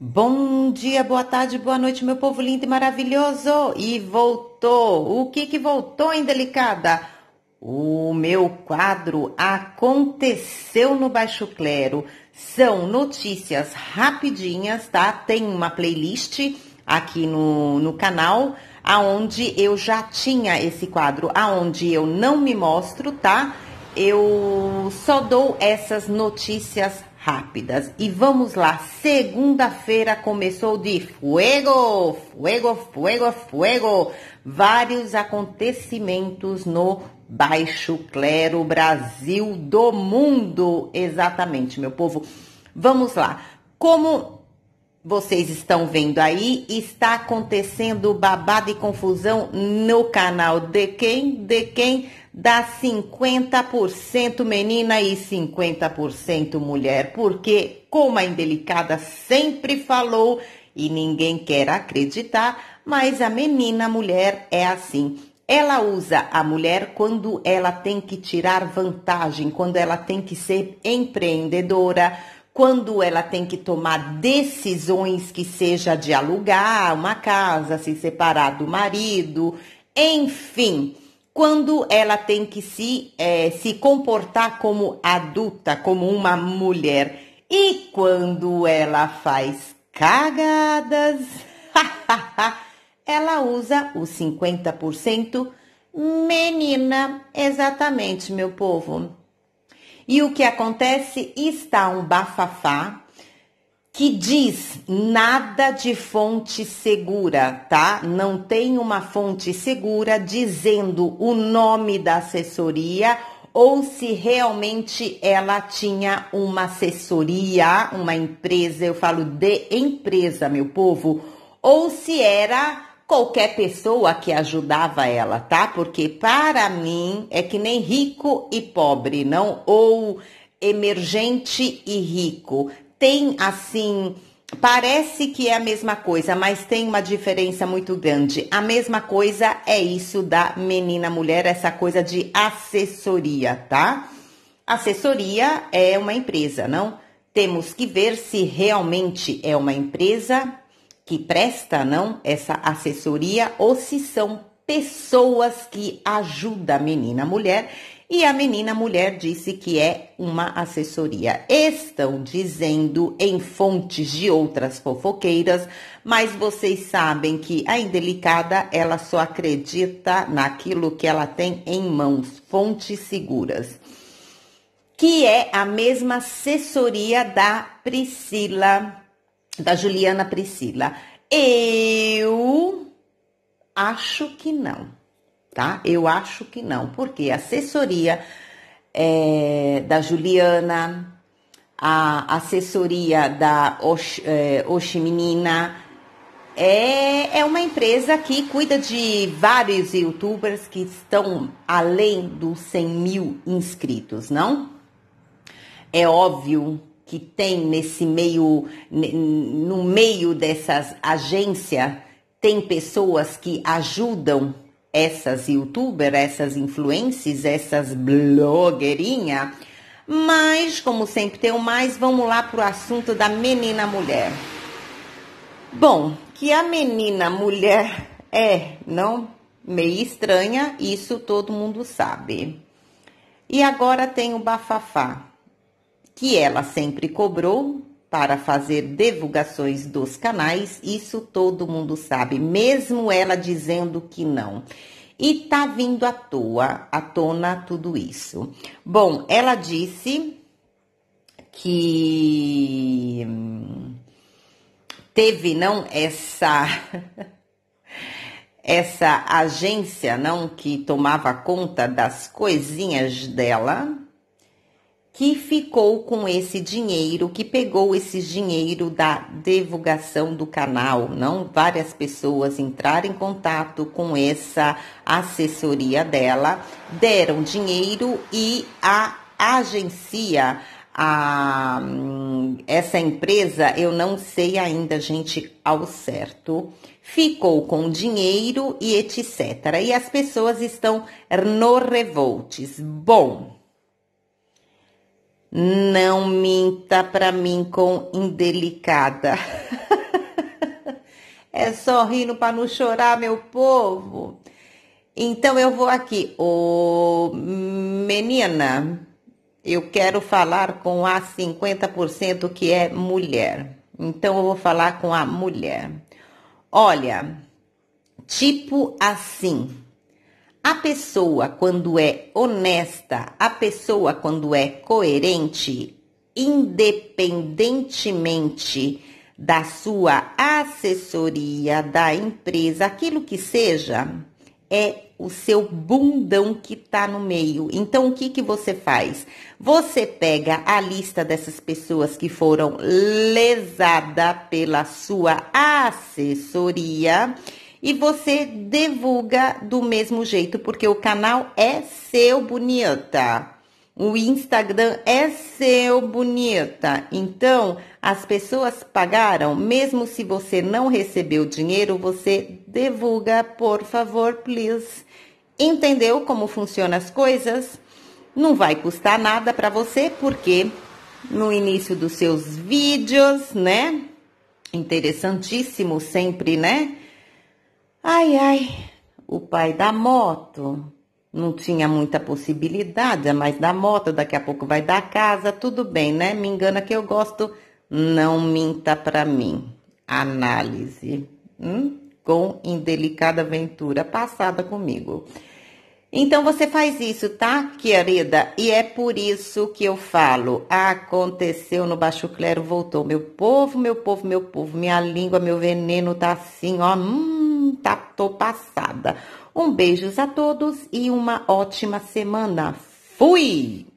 Bom dia, boa tarde, boa noite, meu povo lindo e maravilhoso. E voltou. O que que voltou, indelicada? O meu quadro aconteceu no Baixo Clero. São notícias rapidinhas, tá? Tem uma playlist aqui no, no canal aonde eu já tinha esse quadro, aonde eu não me mostro, tá? Eu só dou essas notícias rápidas. E vamos lá, segunda-feira começou de fuego, fuego, fuego, fuego. Vários acontecimentos no Baixo Clero Brasil do mundo. Exatamente, meu povo. Vamos lá. Como vocês estão vendo aí, está acontecendo babado e confusão no canal de quem? De quem? dá 50% menina e 50% mulher, porque, como a Indelicada sempre falou, e ninguém quer acreditar, mas a menina mulher é assim. Ela usa a mulher quando ela tem que tirar vantagem, quando ela tem que ser empreendedora, quando ela tem que tomar decisões que seja de alugar uma casa, se separar do marido, enfim quando ela tem que se, é, se comportar como adulta, como uma mulher. E quando ela faz cagadas, ela usa os 50% menina. Exatamente, meu povo. E o que acontece? Está um bafafá que diz nada de fonte segura, tá? Não tem uma fonte segura dizendo o nome da assessoria ou se realmente ela tinha uma assessoria, uma empresa, eu falo de empresa, meu povo, ou se era qualquer pessoa que ajudava ela, tá? Porque para mim é que nem rico e pobre, não ou emergente e rico tem assim. Parece que é a mesma coisa, mas tem uma diferença muito grande. A mesma coisa é isso da menina mulher, essa coisa de assessoria, tá? Assessoria é uma empresa, não? Temos que ver se realmente é uma empresa que presta, não, essa assessoria ou se são pessoas que ajudam a menina a mulher e a menina mulher disse que é uma assessoria. Estão dizendo em fontes de outras fofoqueiras, mas vocês sabem que a indelicada ela só acredita naquilo que ela tem em mãos, fontes seguras. Que é a mesma assessoria da Priscila, da Juliana Priscila. Eu acho que não tá? Eu acho que não, porque a assessoria é, da Juliana, a assessoria da Osh, é, é, é uma empresa que cuida de vários youtubers que estão além dos 100 mil inscritos, não? É óbvio que tem nesse meio, no meio dessas agências, tem pessoas que ajudam essas youtubers, essas influências, essas blogueirinha. Mas, como sempre tem o mais, vamos lá para o assunto da menina mulher. Bom, que a menina mulher é, não, meio estranha, isso todo mundo sabe. E agora tem o bafafá, que ela sempre cobrou para fazer divulgações dos canais, isso todo mundo sabe, mesmo ela dizendo que não. E tá vindo à toa, à tona tudo isso. Bom, ela disse que hum, teve não essa essa agência não que tomava conta das coisinhas dela que ficou com esse dinheiro, que pegou esse dinheiro da divulgação do canal, não várias pessoas entraram em contato com essa assessoria dela, deram dinheiro e a agência a hum, essa empresa, eu não sei ainda, gente, ao certo, ficou com dinheiro e etc. E as pessoas estão no revoltes. Bom, não minta para mim com indelicada. é só rindo para não chorar, meu povo. Então eu vou aqui. Ô, menina, eu quero falar com a 50% que é mulher. Então eu vou falar com a mulher. Olha, tipo assim. A pessoa, quando é honesta, a pessoa, quando é coerente, independentemente da sua assessoria, da empresa, aquilo que seja, é o seu bundão que tá no meio. Então, o que, que você faz? Você pega a lista dessas pessoas que foram lesada pela sua assessoria e você divulga do mesmo jeito, porque o canal é seu, bonita. O Instagram é seu, bonita. Então, as pessoas pagaram, mesmo se você não recebeu dinheiro, você divulga, por favor, please. Entendeu como funcionam as coisas? Não vai custar nada para você, porque no início dos seus vídeos, né? Interessantíssimo sempre, né? Ai, ai, o pai da moto não tinha muita possibilidade, é mas da moto, daqui a pouco vai dar casa, tudo bem, né? Me engana que eu gosto, não minta pra mim. Análise hum? com indelicada aventura passada comigo. Então você faz isso, tá, querida? E é por isso que eu falo: aconteceu no Baixo Clero, voltou. Meu povo, meu povo, meu povo, minha língua, meu veneno tá assim, ó. Hum, tá, tô passada. Um beijos a todos e uma ótima semana. Fui!